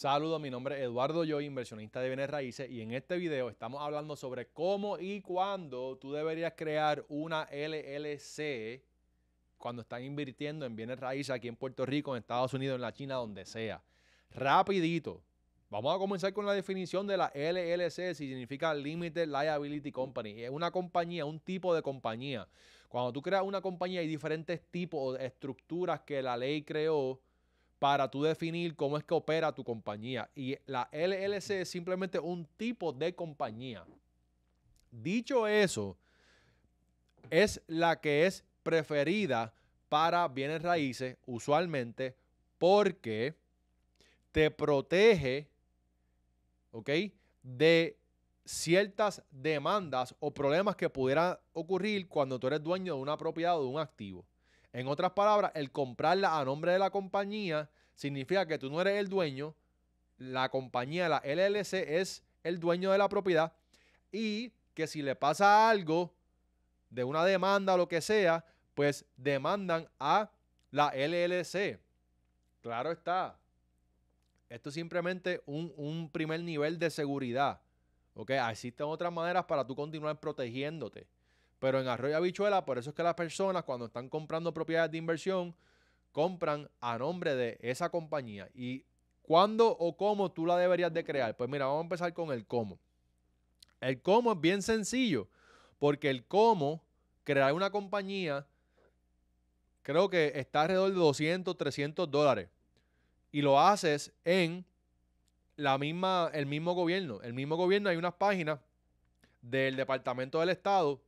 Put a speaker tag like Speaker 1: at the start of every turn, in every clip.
Speaker 1: Saludos, mi nombre es Eduardo Yo, inversionista de bienes raíces, y en este video estamos hablando sobre cómo y cuándo tú deberías crear una LLC cuando estás invirtiendo en bienes raíces aquí en Puerto Rico, en Estados Unidos, en la China, donde sea. Rapidito. Vamos a comenzar con la definición de la LLC, si significa Limited Liability Company. Es una compañía, un tipo de compañía. Cuando tú creas una compañía hay diferentes tipos de estructuras que la ley creó para tú definir cómo es que opera tu compañía. Y la LLC es simplemente un tipo de compañía. Dicho eso, es la que es preferida para bienes raíces usualmente porque te protege, ¿ok? De ciertas demandas o problemas que pudieran ocurrir cuando tú eres dueño de una propiedad o de un activo. En otras palabras, el comprarla a nombre de la compañía significa que tú no eres el dueño, la compañía, la LLC, es el dueño de la propiedad y que si le pasa algo de una demanda o lo que sea, pues demandan a la LLC. Claro está. Esto es simplemente un, primer nivel de seguridad. Existen otras maneras para tú continuar protegiéndote. Pero en Arroyo Habichuela, por eso es que las personas cuando están comprando propiedades de inversión, compran a nombre de esa compañía. ¿Y cuándo o cómo tú la deberías de crear? Pues mira, vamos a empezar con el cómo. El cómo es bien sencillo, porque el cómo, crear una compañía, creo que está alrededor de 200, 300 dólares. Y lo haces en la misma, el mismo gobierno. El mismo gobierno, hay unas páginas del Departamento del Estado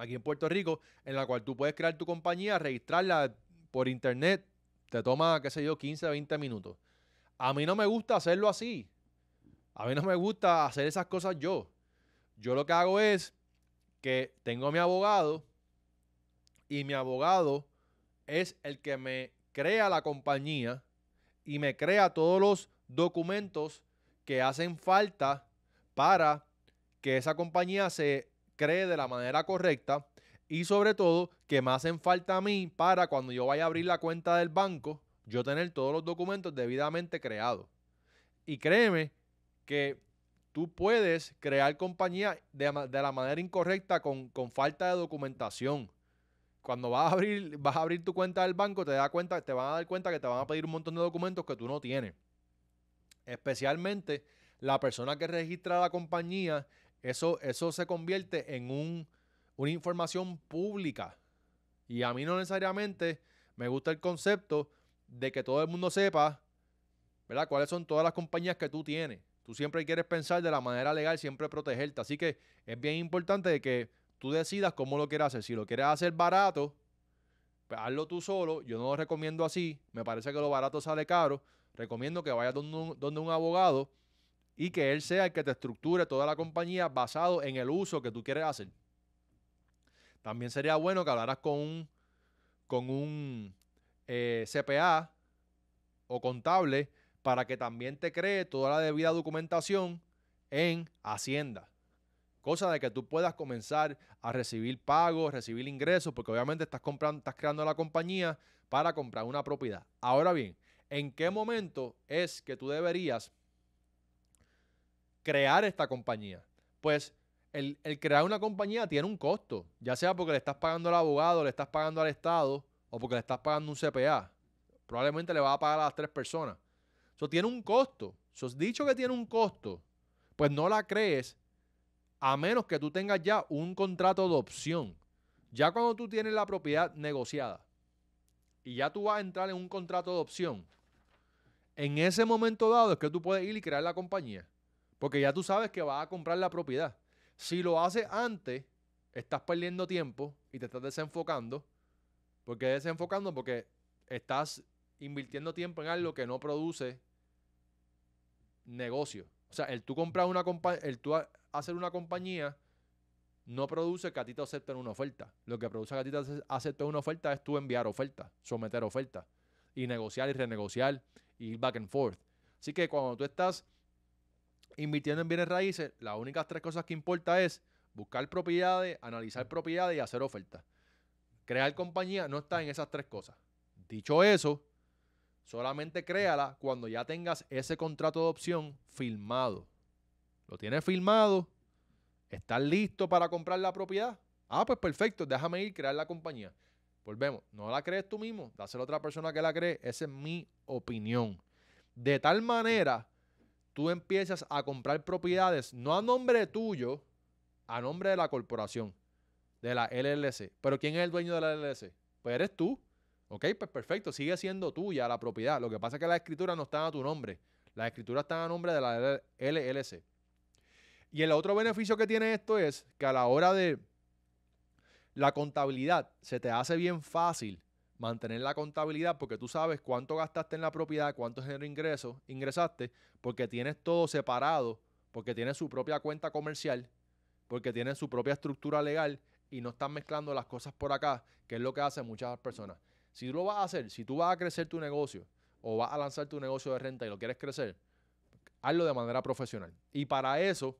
Speaker 1: aquí en Puerto Rico, en la cual tú puedes crear tu compañía, registrarla por internet, te toma, qué sé yo, 15, 20 minutos. A mí no me gusta hacerlo así. A mí no me gusta hacer esas cosas yo. Yo lo que hago es que tengo a mi abogado y mi abogado es el que me crea la compañía y me crea todos los documentos que hacen falta para que esa compañía se cree de la manera correcta y sobre todo que me hacen falta a mí para cuando yo vaya a abrir la cuenta del banco, yo tener todos los documentos debidamente creados. Y créeme que tú puedes crear compañía de, la manera incorrecta con, falta de documentación. Cuando vas a, abrir, vas a abrir tu cuenta del banco, te, da cuenta, te van a dar cuenta que te van a pedir un montón de documentos que tú no tienes. Especialmente la persona que registra la compañía eso, eso se convierte en una información pública. Y a mí no necesariamente me gusta el concepto de que todo el mundo sepa, Cuáles son todas las compañías que tú tienes. Tú siempre quieres pensar de la manera legal, siempre protegerte. Así que es bien importante que tú decidas cómo lo quieres hacer. Si lo quieres hacer barato, pues, hazlo tú solo. Yo no lo recomiendo así. Me parece que lo barato sale caro. Recomiendo que vayas donde un abogado y que él sea el que te estructure toda la compañía basado en el uso que tú quieres hacer. También sería bueno que hablaras con un, con un eh, CPA o contable para que también te cree toda la debida documentación en Hacienda. Cosa de que tú puedas comenzar a recibir pagos, recibir ingresos, porque obviamente estás, comprando, estás creando la compañía para comprar una propiedad. Ahora bien, ¿en qué momento es que tú deberías crear esta compañía. Pues el, crear una compañía tiene un costo, ya sea porque le estás pagando al abogado, le estás pagando al Estado o porque le estás pagando un CPA. Probablemente le vas a pagar a las tres personas. Eso tiene un costo. Eso es dicho que tiene un costo, pues no la crees a menos que tú tengas ya un contrato de opción. Ya cuando tú tienes la propiedad negociada y ya tú vas a entrar en un contrato de opción, en ese momento dado es que tú puedes ir y crear la compañía. Porque ya tú sabes que vas a comprar la propiedad. Si lo haces antes, estás perdiendo tiempo y te estás desenfocando. ¿Por qué desenfocando? Porque estás invirtiendo tiempo en algo que no produce negocio. O sea, el tú comprar una compañía, el tú hacer una compañía no produce que a ti te acepten una oferta. Lo que produce que a ti te acepten una oferta es tú enviar oferta, someter oferta y negociar y renegociar y ir back and forth. Así que cuando tú estás invirtiendo en bienes raíces, las únicas tres cosas que importa es buscar propiedades, analizar propiedades y hacer ofertas. Crear compañía no está en esas tres cosas. Dicho eso, solamente créala cuando ya tengas ese contrato de opción firmado. Lo tienes firmado, estás listo para comprar la propiedad. Ah, pues perfecto, déjame ir crear la compañía. Volvemos, no la crees tú mismo, dáselo a otra persona que la cree, esa es mi opinión. De tal manera tú empiezas a comprar propiedades, no a nombre tuyo, a nombre de la corporación, de la LLC. Pero ¿quién es el dueño de la LLC? Pues eres tú. Ok, pues perfecto, sigue siendo tuya la propiedad. Lo que pasa es que las escrituras no están a tu nombre. Las escrituras están a nombre de la LLC. Y el otro beneficio que tiene esto es que a la hora de la contabilidad se te hace bien fácil mantener la contabilidad porque tú sabes cuánto gastaste en la propiedad, cuánto ingreso, ingresaste, porque tienes todo separado, porque tienes su propia cuenta comercial, porque tienes su propia estructura legal y no estás mezclando las cosas por acá, que es lo que hacen muchas personas. Si tú lo vas a hacer, si tú vas a crecer tu negocio o vas a lanzar tu negocio de renta y lo quieres crecer, hazlo de manera profesional. Y para eso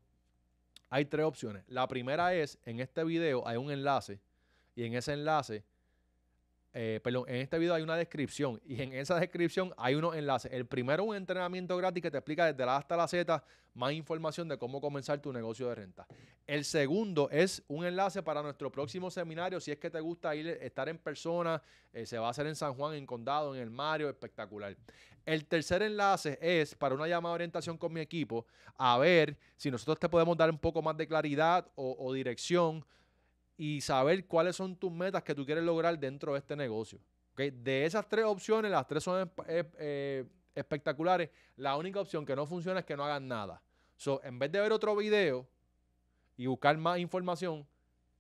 Speaker 1: hay tres opciones. La primera es, en este video hay un enlace y en ese enlace eh, perdón, en este video hay una descripción y en esa descripción hay unos enlaces. El primero, un entrenamiento gratis que te explica desde la A hasta la Z más información de cómo comenzar tu negocio de renta. El segundo es un enlace para nuestro próximo seminario. Si es que te gusta ir, estar en persona, eh, se va a hacer en San Juan, en Condado, en el Mario, espectacular. El tercer enlace es para una llamada de orientación con mi equipo a ver si nosotros te podemos dar un poco más de claridad o dirección y saber cuáles son tus metas que tú quieres lograr dentro de este negocio. ¿okay? De esas tres opciones, las tres son eh, eh, espectaculares. La única opción que no funciona es que no hagan nada. So, en vez de ver otro video y buscar más información,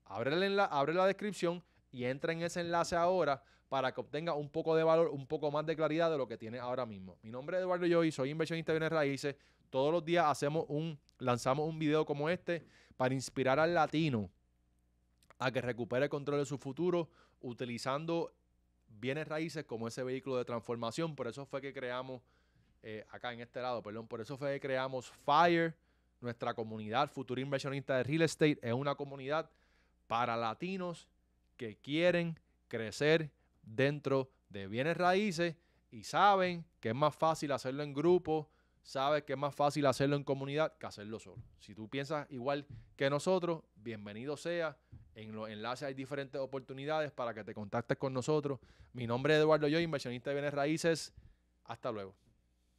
Speaker 1: abre la, abre la descripción y entra en ese enlace ahora para que obtenga un poco de valor, un poco más de claridad de lo que tiene ahora mismo. Mi nombre es Eduardo Yoy, soy inversionista de bienes raíces. Todos los días hacemos un, lanzamos un video como este para inspirar al latino a que recupere el control de su futuro utilizando bienes raíces como ese vehículo de transformación. Por eso fue que creamos, eh, acá en este lado, perdón, por eso fue que creamos FIRE, nuestra comunidad futura Inversionista de Real Estate. Es una comunidad para latinos que quieren crecer dentro de bienes raíces y saben que es más fácil hacerlo en grupo, saben que es más fácil hacerlo en comunidad que hacerlo solo. Si tú piensas igual que nosotros, bienvenido sea. En los enlaces hay diferentes oportunidades para que te contactes con nosotros. Mi nombre es Eduardo Yo, inversionista de bienes raíces. Hasta luego.